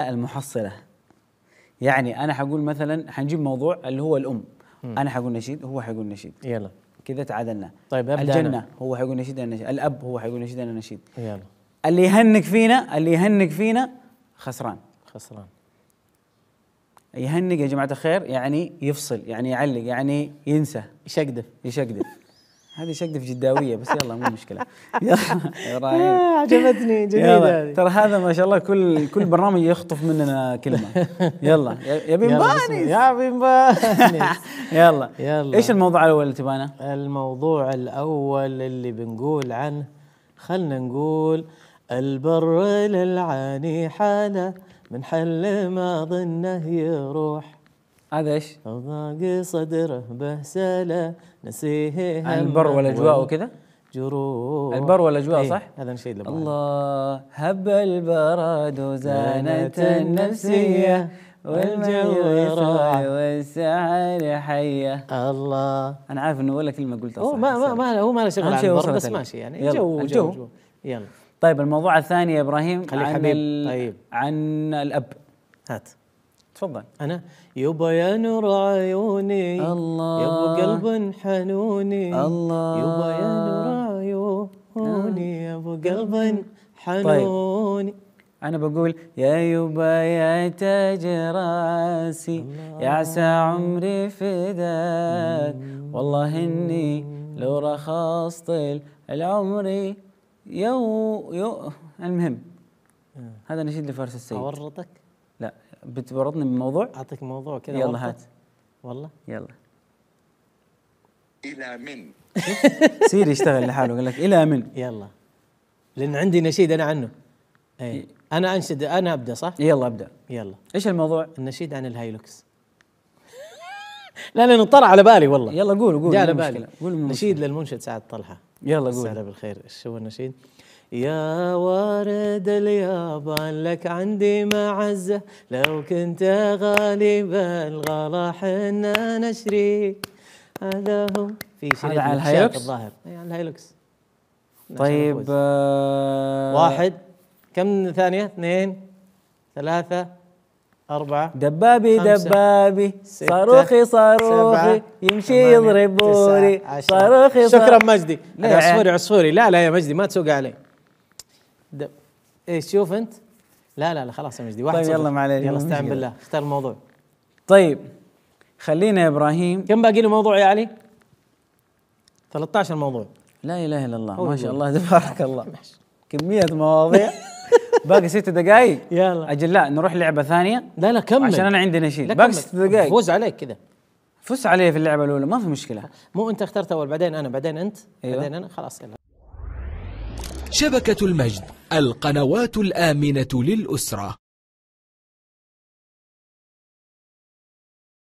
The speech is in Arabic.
المحصلة يعني أنا حقول مثلا حنجيب موضوع اللي هو الأم مم. أنا حقول نشيد هو حيقول نشيد يلا كذا تعادلنا طيب أبدأ الجنة أنا. هو حيقول نشيد أنا نشيد الأب هو حيقول نشيد أنا نشيد يلا اللي يهنك فينا اللي يهنك فينا خسران خسران يهنق يا جماعة الخير يعني يفصل يعني يعلق يعني ينسى يشقدف يشقدف هذه شقده في جداويه بس يلا مو مشكله يلا آه، عجبتني جديده ترى هذا ما شاء الله كل كل برنامج يخطف مننا كلمه يلا يا بن بانس يا بن يلا يلا ايش الموضوع الاول اللي تبانه؟ الموضوع الاول اللي بنقول عنه خلنا نقول البر للعاني حاله من حل ما ظنه يروح هذا ايش؟ ضاق صدره بهسله نسيه البر والاجواء وكذا؟ جروح البر والاجواء ايه صح؟ هذا نشيد لبعض الله هب البراد وزانت النفسيه والجو يروح والسعر حيه الله انا عارف انه ولا كلمه قلتها صح ما ما هو ما له شغل البر بس ماشي يعني يلا جو الجو جو يلا طيب الموضوع الثاني يا ابراهيم خليك حبيب طيب عن الاب هات تفضل انا يبا يا نور عيوني الله يبا قلب حنوني الله يبا يا نور عيوني آه. يا ابو قلب حنوني طيب. أنا بقول يا يبا يا تاج راسي يا عسى عمري فداك والله إني لو رخصت العمري يو يو المهم آه. هذا نشيد لفارس السيد أورطك لا بتورطني بموضوع؟ اعطيك موضوع كذا يلا هات والله يلا الى من سيري يشتغل لحاله قال لك الى من يلا لان عندي نشيد انا عنه اي إيه. انا انشد انا ابدا صح يلا ابدا يلا ايش الموضوع النشيد عن الهايلوكس لا لانه طلع على بالي والله يلا قول قول جاء على إيه بالي قول نشيد للمنشد سعد طلحه يلا قول مساء بالخير شو النشيد يا وارد اليابان لك عندي معزة لو كنت غالي بالغلا حنا نشري هذا هو في شيء على الهايلوكس الظاهر اي على الهايلوكس طيب آه واحد كم ثانية اثنين ثلاثة أربعة دبابي خمسة دبابي ستة صاروخي صاروخي يمشي يضربوني صاروخي صاروخي شكرا مجدي نعم. عصفوري عصفوري لا لا يا مجدي ما تسوق علي دب شوف انت لا لا لا خلاص يا مجدي واحد طيب يلا معليش يلا استعن بالله اختار الموضوع طيب خلينا يا ابراهيم كم باقي له موضوع يا علي؟ 13 موضوع لا اله الا الله ما شاء الله تبارك الله كميه مواضيع باقي ست دقائق يلا اجل لا نروح لعبه ثانيه لا لا كمل عشان انا عندي نشيد باقي ست دقائق فوز عليك كذا فوز علي في اللعبه الاولى ما في مشكله مو انت اخترت اول بعدين انا بعدين انت أيوة. بعدين انا خلاص يلا شبكه المجد القنوات الامنه للاسره